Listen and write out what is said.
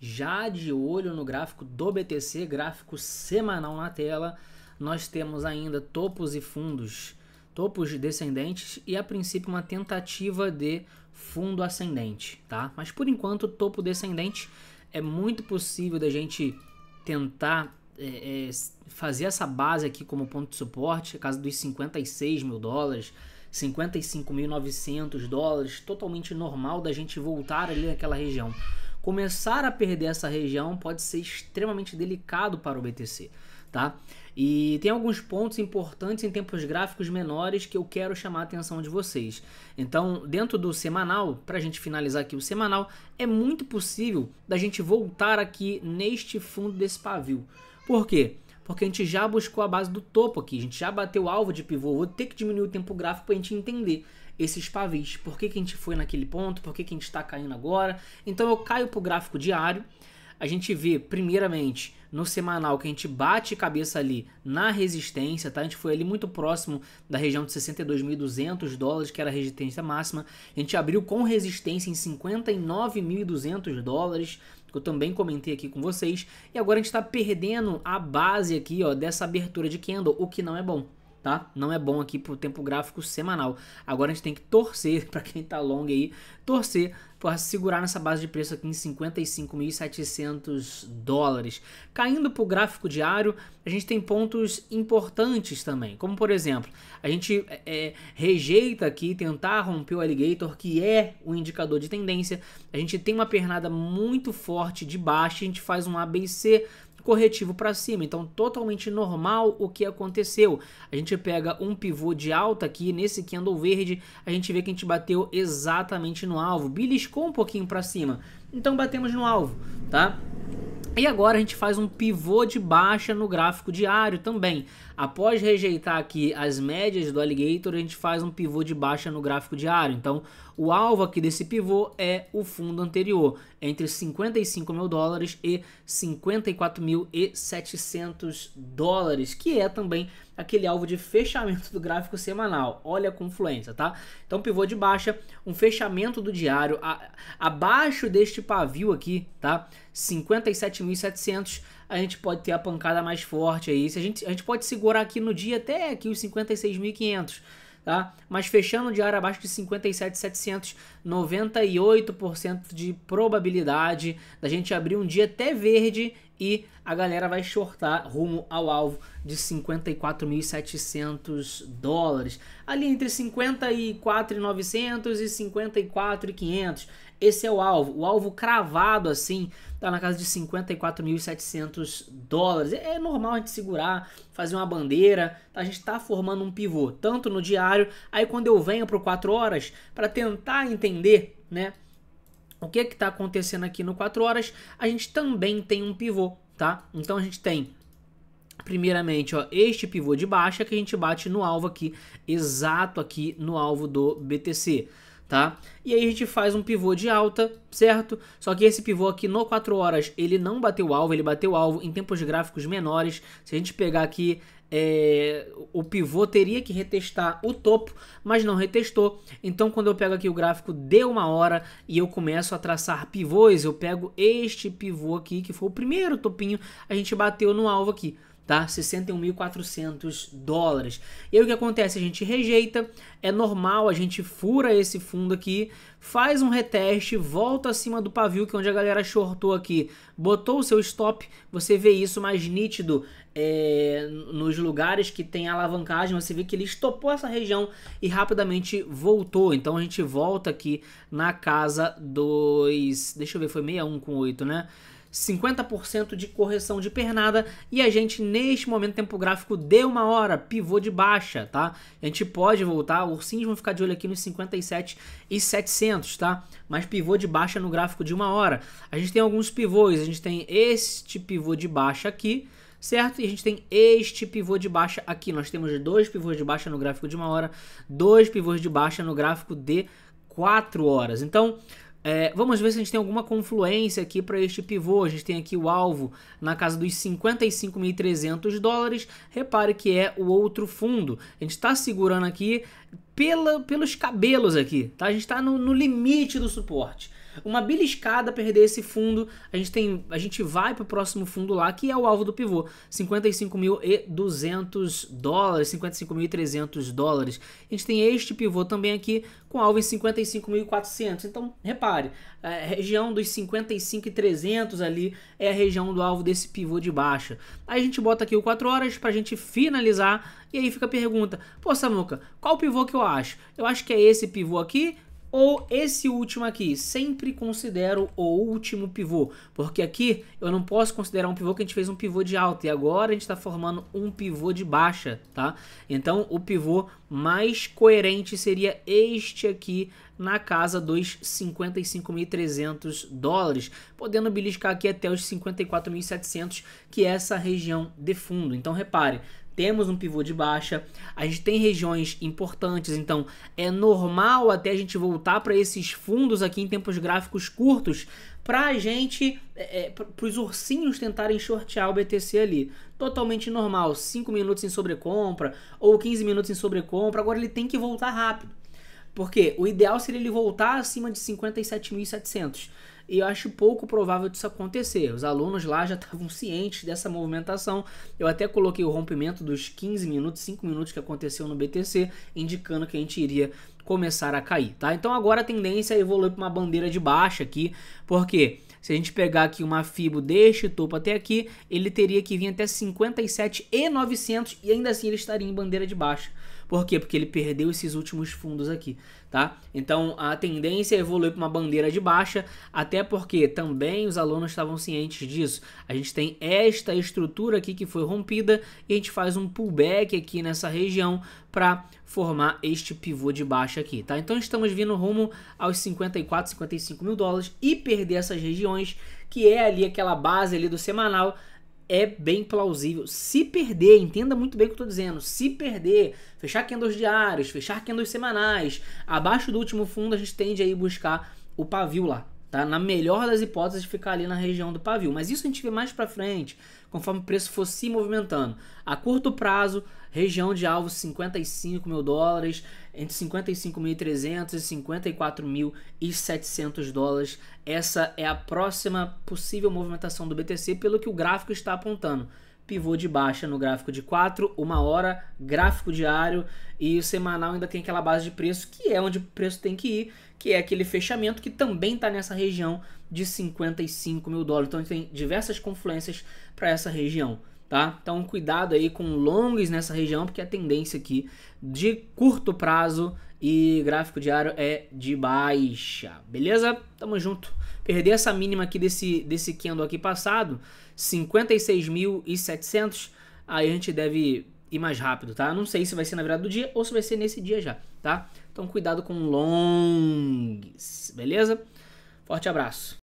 já de olho no gráfico do BTC, gráfico semanal na tela, nós temos ainda topos e fundos, topos descendentes e a princípio uma tentativa de fundo ascendente, tá? Mas por enquanto, topo descendente é muito possível da gente tentar é, é fazer essa base aqui como ponto de suporte, caso dos 56 mil dólares, 55.900 dólares, totalmente normal da gente voltar ali naquela região começar a perder essa região pode ser extremamente delicado para o BTC, tá? E tem alguns pontos importantes em tempos gráficos menores que eu quero chamar a atenção de vocês. Então, dentro do semanal, para a gente finalizar aqui o semanal, é muito possível da gente voltar aqui neste fundo desse pavio. Por quê? Porque a gente já buscou a base do topo aqui, a gente já bateu o alvo de pivô. Vou ter que diminuir o tempo gráfico para a gente entender esses pavis. Por que, que a gente foi naquele ponto? Por que, que a gente está caindo agora? Então eu caio para o gráfico diário. A gente vê, primeiramente, no semanal que a gente bate cabeça ali na resistência, tá? A gente foi ali muito próximo da região de 62.200 dólares, que era a resistência máxima. A gente abriu com resistência em 59.200 dólares, que eu também comentei aqui com vocês. E agora a gente está perdendo a base aqui, ó, dessa abertura de candle, o que não é bom tá? Não é bom aqui pro tempo gráfico semanal. Agora a gente tem que torcer para quem tá long aí, torcer porra, tipo, segurar nessa base de preço aqui em 55.700 dólares. Caindo para o gráfico diário, a gente tem pontos importantes também, como por exemplo, a gente é, é rejeita aqui tentar romper o alligator, que é o indicador de tendência. A gente tem uma pernada muito forte de baixa, a gente faz um ABC corretivo para cima. Então, totalmente normal o que aconteceu. A gente pega um pivô de alta aqui nesse candle verde, a gente vê que a gente bateu exatamente no alvo. Billy riscou um pouquinho para cima. Então batemos no alvo, tá? E agora a gente faz um pivô de baixa no gráfico diário também. Após rejeitar aqui as médias do alligator, a gente faz um pivô de baixa no gráfico diário. Então, o alvo aqui desse pivô é o fundo anterior, entre 55 mil dólares e 54 mil e 700 dólares, que é também aquele alvo de fechamento do gráfico semanal. Olha a confluência, tá? Então, pivô de baixa, um fechamento do diário a, abaixo deste pavio aqui, tá? 57.700, a gente pode ter a pancada mais forte aí. Se a gente, a gente pode segurar aqui no dia até aqui os 56.500 tá? Mas fechando diário abaixo de 57,700, 98% de probabilidade da gente abrir um dia até verde e a galera vai shortar rumo ao alvo de 54.700 dólares. Ali entre 54.900 e 54.500. Esse é o alvo. O alvo cravado assim tá na casa de 54.700 dólares. É normal a gente segurar, fazer uma bandeira. A gente está formando um pivô, tanto no diário, aí quando eu venho para 4 horas para tentar entender, né? O que que tá acontecendo aqui no 4 horas? A gente também tem um pivô, tá? Então a gente tem primeiramente, ó, este pivô de baixa que a gente bate no alvo aqui, exato aqui no alvo do BTC tá? E aí a gente faz um pivô de alta, certo? Só que esse pivô aqui no 4 horas, ele não bateu o alvo, ele bateu o alvo em tempos gráficos menores. Se a gente pegar aqui, é, o pivô teria que retestar o topo, mas não retestou. Então quando eu pego aqui o gráfico de uma hora e eu começo a traçar pivôs, eu pego este pivô aqui, que foi o primeiro topinho, a gente bateu no alvo aqui tá? 61.400 dólares. E aí o que acontece? A gente rejeita, é normal, a gente fura esse fundo aqui, faz um reteste, volta acima do pavio, que é onde a galera shortou aqui, botou o seu stop, você vê isso mais nítido é, nos lugares que tem alavancagem, você vê que ele estopou essa região e rapidamente voltou. Então a gente volta aqui na casa dos... deixa eu ver, foi 61 com 8, né? 50% de correção de pernada e a gente neste momento tempo gráfico de uma hora, pivô de baixa, tá? A gente pode voltar, ursinhos vão ficar de olho aqui nos 57 e 700, tá? Mas pivô de baixa no gráfico de uma hora. A gente tem alguns pivôs, a gente tem este pivô de baixa aqui, certo? E a gente tem este pivô de baixa aqui. Nós temos dois pivôs de baixa no gráfico de uma hora, dois pivôs de baixa no gráfico de 4 horas. Então, é, vamos ver se a gente tem alguma confluência aqui para este pivô. A gente tem aqui o alvo na casa dos 55.300 dólares. Repare que é o outro fundo. A gente está segurando aqui pela, pelos cabelos aqui, tá? A gente está no, no limite do suporte uma beliscada perder esse fundo, a gente tem, a gente vai para o próximo fundo lá, que é o alvo do pivô, 55.200 dólares, 55.300 dólares. A gente tem este pivô também aqui com alvo em 55.400. Então, repare, é, a região dos 55.300 ali é a região do alvo desse pivô de baixa. Aí a gente bota aqui o 4 horas para a gente finalizar e aí fica a pergunta: "Pô, Samuca, qual pivô que eu acho? Eu acho que é esse pivô aqui ou esse último aqui. Sempre considero o último pivô, porque aqui eu não posso considerar um pivô que a gente fez um pivô de alta e agora a gente está formando um pivô de baixa, tá? Então o pivô mais coerente seria este aqui na casa dos 55.300 dólares, podendo beliscar aqui até os 54.700, que é essa região de fundo. Então repare, temos um pivô de baixa, a gente tem regiões importantes, então é normal até a gente voltar para esses fundos aqui em tempos gráficos curtos para a gente, é, é para os ursinhos tentarem shortear o BTC ali. Totalmente normal, 5 minutos em sobrecompra ou 15 minutos em sobrecompra, agora ele tem que voltar rápido. Porque o ideal seria ele voltar acima de 57.700 e eu acho pouco provável disso acontecer. Os alunos lá já estavam cientes dessa movimentação. Eu até coloquei o rompimento dos 15 minutos, 5 minutos que aconteceu no BTC, indicando que a gente iria começar a cair, tá? Então agora a tendência é evoluir para uma bandeira de baixa aqui, porque se a gente pegar aqui uma Fibo deste topo até aqui, ele teria que vir até 57,900 e ainda assim ele estaria em bandeira de baixa. Por quê? Porque ele perdeu esses últimos fundos aqui, tá? Então a tendência é evoluir para uma bandeira de baixa, até porque também os alunos estavam cientes disso. A gente tem esta estrutura aqui que foi rompida e a gente faz um pullback aqui nessa região para formar este pivô de baixa aqui, tá? Então estamos vindo rumo aos 54, 55 mil dólares e perder essas regiões que é ali aquela base ali do semanal é bem plausível. Se perder, entenda muito bem o que eu estou dizendo. Se perder, fechar candles diários, fechar candles semanais, abaixo do último fundo a gente tende a ir buscar o pavio lá tá? Na melhor das hipóteses de ficar ali na região do pavio, mas isso a gente vê mais para frente, conforme o preço for se movimentando. A curto prazo, região de alvo 55 mil dólares, entre 55.300 e 54.700 dólares. Essa é a próxima possível movimentação do BTC, pelo que o gráfico está apontando pivô de baixa no gráfico de 4, uma hora, gráfico diário e o semanal ainda tem aquela base de preço que é onde o preço tem que ir que é aquele fechamento que também está nessa região de 55 mil dólares. Então tem diversas confluências para essa região. Tá? Então cuidado aí com longs nessa região, porque a tendência aqui de curto prazo e gráfico diário é de baixa, beleza? Tamo junto. Perder essa mínima aqui desse, desse candle aqui passado, 56.700, aí a gente deve e mais rápido, tá? Não sei se vai ser na virada do dia ou se vai ser nesse dia já, tá? Então cuidado com longs, beleza? Forte abraço.